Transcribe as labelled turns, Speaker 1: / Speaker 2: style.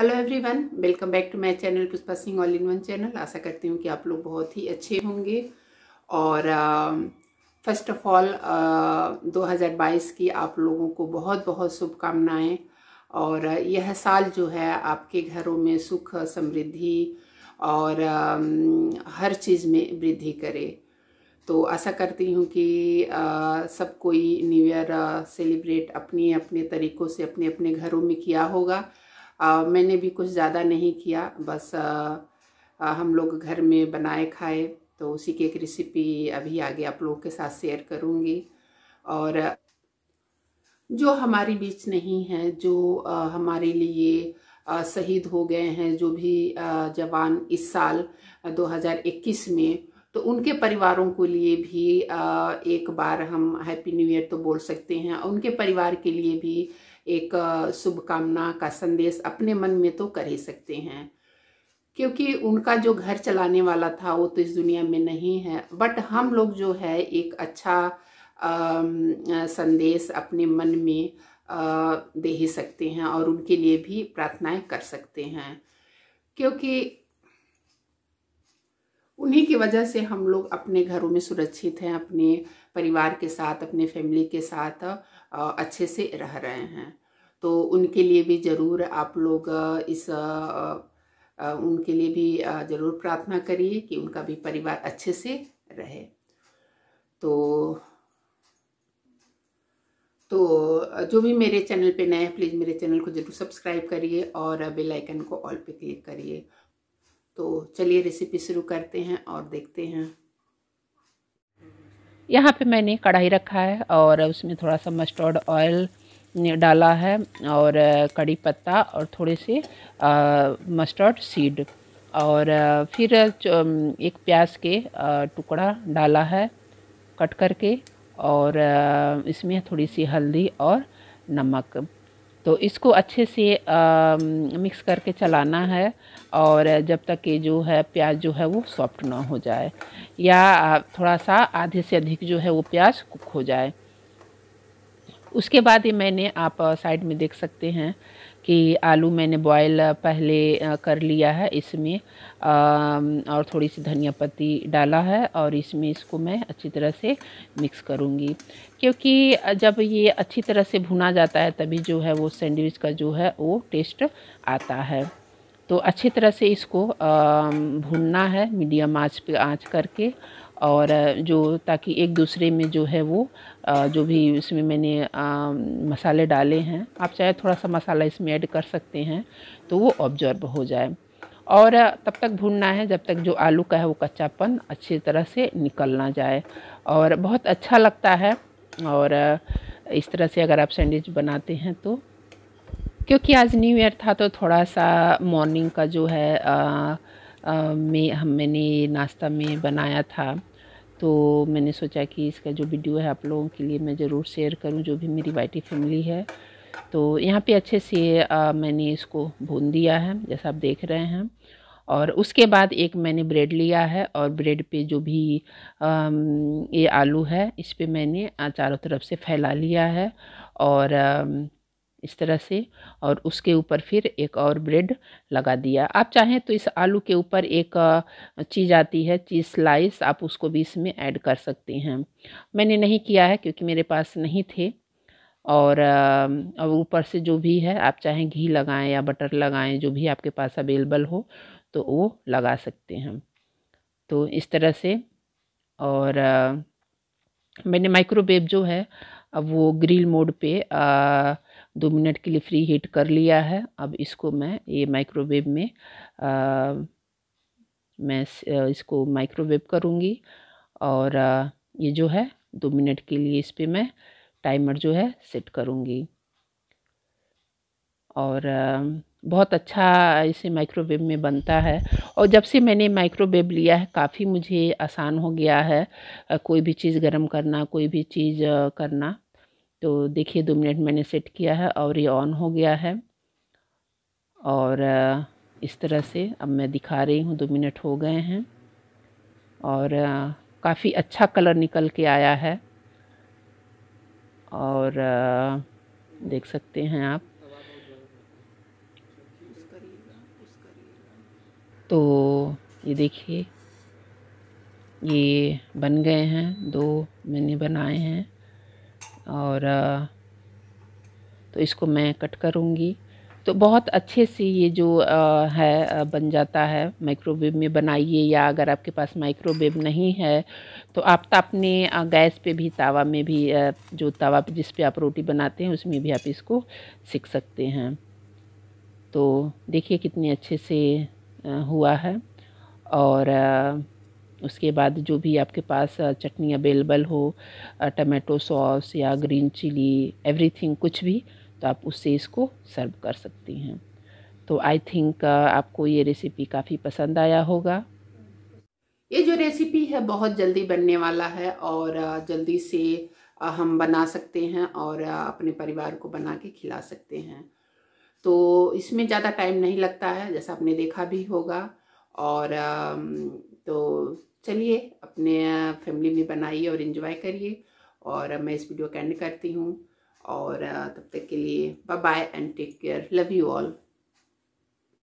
Speaker 1: hello everyone welcome back to my channel Pushpa Singh all in one channel आशा करती हूँ कि आप लोग बहुत ही अच्छे होंगे और फर्स्ट ऑफ ऑल 2022 की आप लोगों को बहुत बहुत शुभकामनाएं और uh, यह साल जो है आपके घरों में सुख समृद्धि और uh, हर चीज़ में वृद्धि करे तो आशा करती हूँ कि uh, सब कोई न्यू ईयर सेलिब्रेट uh, अपने अपने तरीक़ों से अपने अपने घरों में किया होगा आ, मैंने भी कुछ ज़्यादा नहीं किया बस आ, आ, हम लोग घर में बनाए खाए तो उसी की एक रेसिपी अभी आगे आप लोगों के साथ शेयर करूँगी और जो हमारे बीच नहीं है जो आ, हमारे लिए शहीद हो गए हैं जो भी आ, जवान इस साल 2021 में तो उनके परिवारों के लिए भी एक बार हम हैप्पी न्यू ईयर तो बोल सकते हैं उनके परिवार के लिए भी एक शुभकामना का संदेश अपने मन में तो कर ही सकते हैं क्योंकि उनका जो घर चलाने वाला था वो तो इस दुनिया में नहीं है बट हम लोग जो है एक अच्छा आ, संदेश अपने मन में आ, दे ही सकते हैं और उनके लिए भी प्रार्थनाएं कर सकते हैं क्योंकि उन्हीं की वजह से हम लोग अपने घरों में सुरक्षित हैं अपने परिवार के साथ अपने फैमिली के साथ अच्छे से रह रहे हैं तो उनके लिए भी ज़रूर आप लोग इस उनके लिए भी ज़रूर प्रार्थना करिए कि उनका भी परिवार अच्छे से रहे तो तो जो भी मेरे चैनल पे नए हैं प्लीज़ मेरे चैनल को ज़रूर सब्सक्राइब करिए और बेल आइकन को ऑल पे क्लिक करिए तो चलिए रेसिपी शुरू करते हैं और देखते हैं यहाँ पे मैंने कढ़ाई रखा है और उसमें थोड़ा सा मस्टर्ड ऑयल डाला है और कड़ी पत्ता और थोड़े से मस्टर्ड सीड और फिर एक प्याज के टुकड़ा डाला है कट करके और इसमें थोड़ी सी हल्दी और नमक तो इसको अच्छे से आ, मिक्स करके चलाना है और जब तक ये जो है प्याज जो है वो सॉफ्ट ना हो जाए या थोड़ा सा आधे से अधिक जो है वो प्याज कुक हो जाए उसके बाद ही मैंने आप साइड में देख सकते हैं कि आलू मैंने बॉयल पहले कर लिया है इसमें और थोड़ी सी धनिया पत्ती डाला है और इसमें इसको मैं अच्छी तरह से मिक्स करूँगी क्योंकि जब ये अच्छी तरह से भुना जाता है तभी जो है वो सैंडविच का जो है वो टेस्ट आता है तो अच्छी तरह से इसको भूनना है मीडियम आँच पे आँच करके और जो ताकि एक दूसरे में जो है वो जो भी इसमें मैंने मसाले डाले हैं आप चाहे थोड़ा सा मसाला इसमें ऐड कर सकते हैं तो वो ऑब्जर्व हो जाए और तब तक भूनना है जब तक जो आलू का है वो कच्चापन अच्छी तरह से निकल ना जाए और बहुत अच्छा लगता है और इस तरह से अगर आप सैंडविच बनाते हैं तो क्योंकि आज न्यू ईयर था तो थोड़ा सा मॉर्निंग का जो है आ, में हम मैंने नाश्ता में बनाया था तो मैंने सोचा कि इसका जो वीडियो है आप लोगों के लिए मैं ज़रूर शेयर करूं जो भी मेरी वाइटी फैमिली है तो यहाँ पे अच्छे से आ, मैंने इसको भून दिया है जैसा आप देख रहे हैं और उसके बाद एक मैंने ब्रेड लिया है और ब्रेड पे जो भी आ, ये आलू है इस पर मैंने चारों तरफ से फैला लिया है और आ, इस तरह से और उसके ऊपर फिर एक और ब्रेड लगा दिया आप चाहें तो इस आलू के ऊपर एक चीज़ आती है चीज़ स्लाइस आप उसको भी इसमें ऐड कर सकते हैं मैंने नहीं किया है क्योंकि मेरे पास नहीं थे और ऊपर से जो भी है आप चाहें घी लगाएं या बटर लगाएं जो भी आपके पास अवेलेबल हो तो वो लगा सकते हैं तो इस तरह से और मैंने माइक्रोवेव जो है अब वो ग्रिल मोड पे आ, दो मिनट के लिए फ्री हीट कर लिया है अब इसको मैं ये माइक्रोवेव में आ, मैं इसको माइक्रोवेव करूँगी और आ, ये जो है दो मिनट के लिए इस पर मैं टाइमर जो है सेट करूँगी और आ, बहुत अच्छा इसे माइक्रोवेव में बनता है और जब से मैंने माइक्रोवेव लिया है काफ़ी मुझे आसान हो गया है कोई भी चीज़ गर्म करना कोई भी चीज़ करना तो देखिए दो मिनट मैंने सेट किया है और ये ऑन हो गया है और इस तरह से अब मैं दिखा रही हूँ दो मिनट हो गए हैं और काफ़ी अच्छा कलर निकल के आया है और देख सकते हैं आप तो ये देखिए ये बन गए हैं दो मैंने बनाए हैं और तो इसको मैं कट करूँगी तो बहुत अच्छे से ये जो है बन जाता है माइक्रोवेव में बनाइए या अगर आपके पास माइक्रोवेव नहीं है तो आप तो अपने गैस पे भी तवा में भी जो तवा पे जिस पे आप रोटी बनाते हैं उसमें भी आप इसको सीख सकते हैं तो देखिए कितने अच्छे से हुआ है और उसके बाद जो भी आपके पास चटनी अवेलेबल हो टमाटो सॉस या ग्रीन चिली एवरीथिंग कुछ भी तो आप उससे इसको सर्व कर सकती हैं तो आई थिंक आपको ये रेसिपी काफ़ी पसंद आया होगा ये जो रेसिपी है बहुत जल्दी बनने वाला है और जल्दी से हम बना सकते हैं और अपने परिवार को बना के खिला सकते हैं तो इसमें ज़्यादा टाइम नहीं लगता है जैसा आपने देखा भी होगा और तो चलिए अपने फैमिली में बनाइए और इन्जॉय करिए और मैं इस वीडियो को एंड करती हूँ और तब तक के लिए bye bye and take care love you all